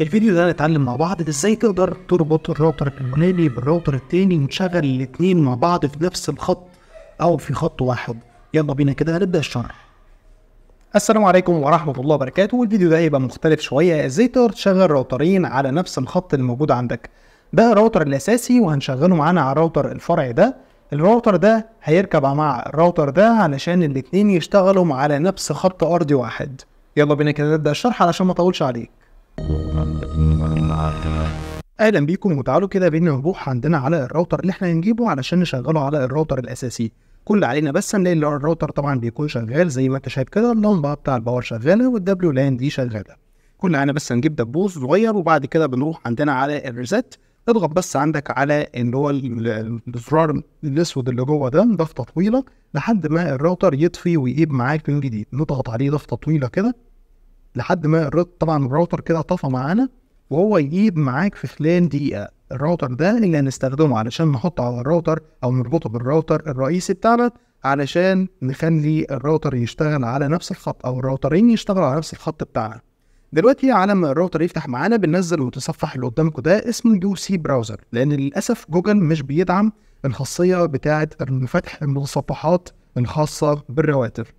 الفيديو ده هنتعلم مع بعض ازاي تقدر تربط الراوتر الاولاني بالراوتر التاني وتشغل الاتنين مع بعض في نفس الخط او في خط واحد يلا بينا كده هنبدا الشرح السلام عليكم ورحمة الله وبركاته والفيديو ده هيبقى مختلف شوية ازاي تقدر تشغل راوترين على نفس الخط الموجود عندك ده الراوتر الاساسي وهنشغله معانا على الراوتر الفرعي ده الراوتر ده هيركب مع الراوتر ده علشان الاتنين يشتغلوا على نفس خط ارضي واحد يلا بينا كده نبدا الشرح علشان ما اطولش عليك اهلا بيكم وتعالوا كده بينا نروح عندنا على الراوتر اللي احنا هنجيبه علشان نشغله على الراوتر الاساسي كل علينا بس نلاقي الراوتر طبعا بيكون شغال زي ما انت شايف كده اللمبه بتاع الباور شغاله والدبليو لان دي شغاله كل علينا بس نجيب دبوس صغير وبعد كده بنروح عندنا على الريزت اضغط بس عندك على اللي هو الزرار الاسود اللي جوه ده ضغطه طويله لحد ما الراوتر يطفي ويقيب معاك من جديد نضغط عليه ضغطه طويله كده لحد ما طبعا الراوتر كده طفى معانا وهو يجيب معاك في خلال دقيقه الراوتر ده اللي هنستخدمه علشان نحطه على الراوتر او نربطه بالراوتر الرئيسي بتاعنا علشان نخلي الراوتر يشتغل على نفس الخط او الراوترين يشتغلوا على نفس الخط بتاعنا دلوقتي على ما الراوتر يفتح معانا بننزل المتصفح اللي قدامكم ده اسمه يو سي براوزر لان للاسف جوجل مش بيدعم الخاصيه بتاعه فتح المتصفحات الخاصه بالرواتر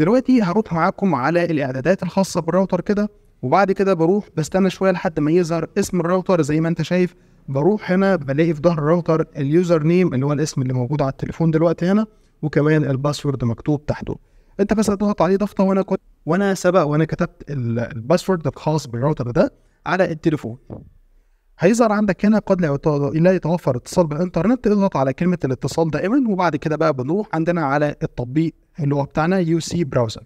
دلوقتي هروح معاكم على الاعدادات الخاصه بالراوتر كده وبعد كده بروح بستنى شويه لحد ما يظهر اسم الراوتر زي ما انت شايف بروح هنا بلاقي في ظهر الراوتر اليوزر نيم اللي هو الاسم اللي موجود على التليفون دلوقتي هنا وكمان الباسورد مكتوب تحته انت بس هتضغط عليه ضغطه وانا كنت وانا سبق وانا كتبت الباسورد الخاص بالراوتر ده على التليفون هيظهر عندك هنا قد لا يتوفر اتصال بالانترنت اضغط على كلمه الاتصال دائما وبعد كده بقى بنروح عندنا على التطبيق اللي هو بتاعنا يو سي براوزر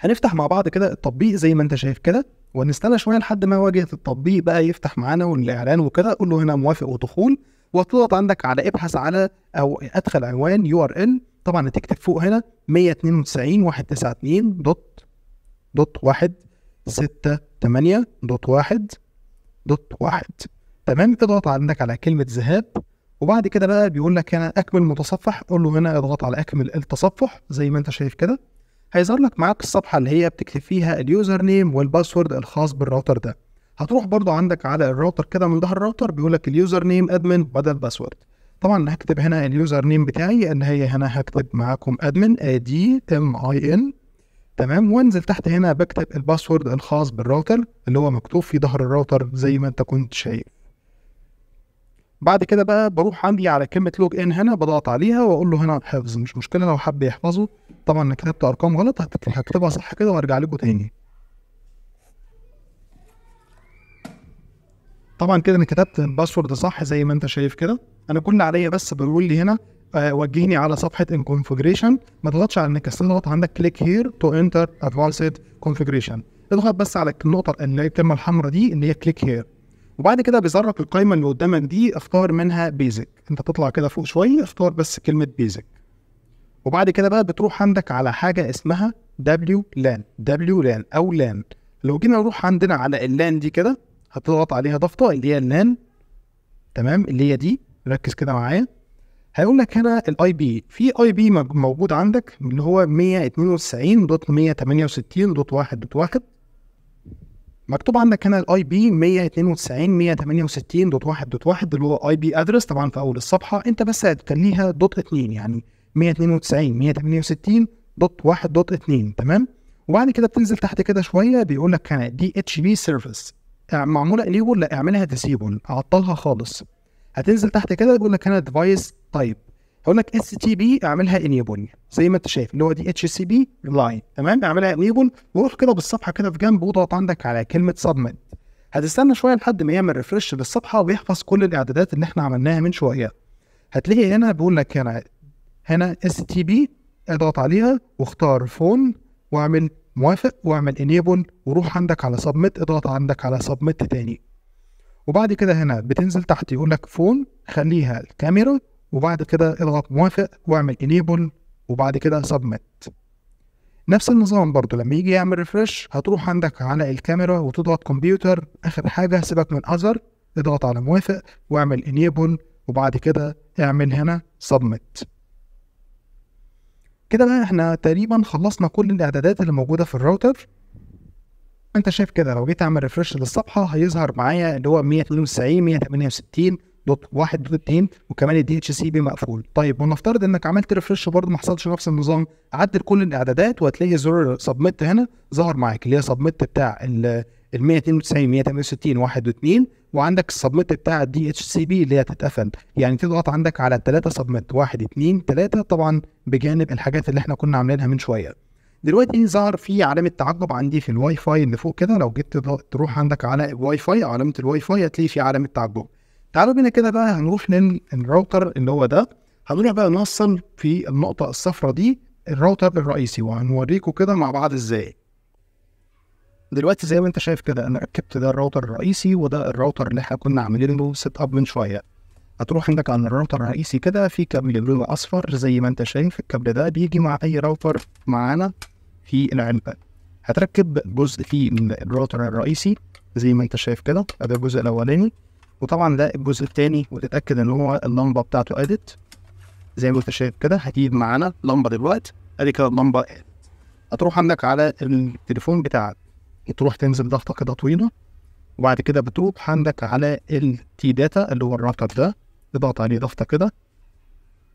هنفتح مع بعض كده التطبيق زي ما انت شايف كده ونستنى شويه لحد ما واجهه التطبيق بقى يفتح معانا والاعلان وكده قول له هنا موافق ودخول وتضغط عندك على ابحث على او ادخل عنوان يو ار ال طبعا هتكتب فوق هنا 192 192 دوت دوت 1 6 8 دوت 1 دوت 1 تمام اضغط عندك على كلمه ذهاب وبعد كده بقى بيقول لك هنا اكمل متصفح قول له هنا اضغط على اكمل التصفح زي ما انت شايف كده هيظهر لك معاك الصفحه اللي هي بتكتب فيها اليوزر نيم والباسورد الخاص بالراوتر ده هتروح برضو عندك على الراوتر كده من ظهر الراوتر بيقول لك اليوزر نيم ادمن بدل باسورد طبعا هكتب هنا اليوزر نيم بتاعي ان هي هنا هكتب معاكم ادمن دي ام اي ان تمام وانزل تحت هنا بكتب الباسورد الخاص بالراوتر اللي هو مكتوب في ظهر الراوتر زي ما انت كنت شايف بعد كده بقى بروح عندي على كلمه لوج ان هنا بضغط عليها واقول له هنا حفظ مش مشكله لو حب يحفظه طبعا انا كتبت ارقام غلط هكتبها صح كده وارجع لكم تاني طبعا كده انا كتبت الباسورد صح زي ما انت شايف كده انا كل عليا بس بيقول لي هنا آه، وجهني على صفحه ان كونفجريشن ما تضغطش على انك تضغط عندك كليك هير تو انتر ادفانسد كونفجريشن اضغط بس على النقطه اللي هي الكلمه الحمراء دي اللي هي كليك هير وبعد كده لك القايمه اللي قدامك دي اختار منها بيزك انت تطلع كده فوق شويه اختار بس كلمه بيزك وبعد كده بقى بتروح عندك على حاجه اسمها دبليو لان دبليو لان او لان لو جينا نروح عندنا على اللان دي كده هتضغط عليها ضغطه اللي هي اللان تمام اللي هي دي ركز كده معايا هيقول لك هنا الاي بي في اي بي موجود عندك اللي هو 192.168.1.1 مكتوب عندك هنا الاي بي 192 168 دوت دوت اللي هو اي بي ادرس طبعا في اول الصفحه انت بس هتخليها دوت 2 يعني 192 168 دوت دوت 2 تمام وبعد كده بتنزل تحت كده شويه بيقول لك كان دي اتش بي سيرفيس معموله انيبل لا اعملها ديسيبل عطلها خالص هتنزل تحت كده بيقول لك هنا ديفايس تايب هقول لك اس تي بي اعملها انيبل زي ما انت شايف اللي هو دي اتش سي بي لاين تمام اعملها انيبل وروح كده بالصفحه كده في جنب واضغط عندك على كلمه سبمت هتستنى شويه لحد ما يعمل ريفرش للصفحه ويحفظ كل الاعدادات اللي احنا عملناها من شويه هتلاقي هنا بيقول لك هنا هنا اس تي بي اضغط عليها واختار فون واعمل موافق واعمل انيبل وروح عندك على سبمت اضغط عندك على سبمت تاني وبعد كده هنا بتنزل تحت يقول لك فون خليها الكاميرا وبعد كده اضغط موافق واعمل انيبل وبعد كده سبميت نفس النظام برضو لما يجي يعمل ريفرش هتروح عندك على الكاميرا وتضغط كمبيوتر اخر حاجه سيبك من اذر اضغط على موافق واعمل انيبل وبعد كده اعمل هنا سبميت كده بقى احنا تقريبا خلصنا كل الاعدادات اللي موجوده في الراوتر انت شايف كده لو جيت اعمل ريفرش للصفحه هيظهر معايا اللي هو 192 168 دوت واحد دوت اتنين وكمان الدي اتش سي بي مقفول طيب ونفترض انك عملت ريفرش برضه ما حصلش نفس النظام عدل كل الاعدادات وهتلاقي زر سبميت هنا ظهر معاك اللي هي سبميت بتاع ال 192 168 1 و2 وعندك السبميت بتاع الدي اتش سي بي اللي هي تتقفل يعني تضغط عندك على الثلاثه سبميت 1 2 3 طبعا بجانب الحاجات اللي احنا كنا عاملينها من شويه دلوقتي ظهر في علامه تعجب عندي في الواي فاي اللي فوق كده لو جيت تروح عندك على الواي فاي علامه الواي فاي هتلاقي في علامه تعجب تعالوا بينا كده بقى هنروح للراوتر اللي هو ده هنروح بقى نوصل في النقطة الصفراء دي الراوتر الرئيسي وهنوريكم كده مع بعض ازاي دلوقتي زي ما انت شايف كده انا ركبت ده الراوتر الرئيسي وده الراوتر اللي احنا كنا عاملين له سيت اب من شويه هتروح عندك على الراوتر الرئيسي كده في كابل لونه اصفر زي ما انت شايف الكابل ده بيجي مع اي راوتر معانا في العلبه هتركب جزء فيه من الراوتر الرئيسي زي ما انت شايف كده ده الجزء الاولاني وطبعا ده الجزء الثاني وتتاكد ان هو اللمبه بتاعته ادت زي ما انت شايف كده هتيجي معانا لمبه دلوقتي ادي كده اللمبه هتروح عندك على التليفون بتاعك تروح تنزل ضغطه كده طويله وبعد كده بتروح عندك على التي داتا اللي هو الراوتر ده تضغط عليه ضغطه كده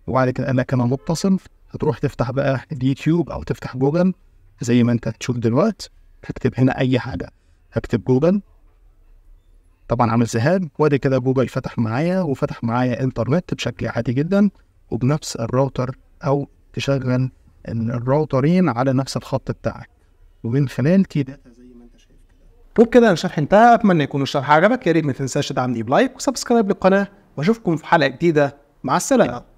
وبعد كده قال لك انا متصل هتروح تفتح بقى اليوتيوب او تفتح جوجل زي ما انت تشوف دلوقتي هكتب هنا اي حاجه هكتب جوجل طبعا عامل ذهاب وادي كده جوجل فتح معايا وفتح معايا انترنت بشكل عادي جدا وبنفس الراوتر او تشغل الراوترين على نفس الخط بتاعك ومن خلال كي زي ما انت شايف كده وبكده الشرح انتهى اتمنى يكون الشرح عجبك يا ريت ما تنساش تدعمني بلايك وسبسكرايب للقناه واشوفكم في حلقه جديده مع السلامه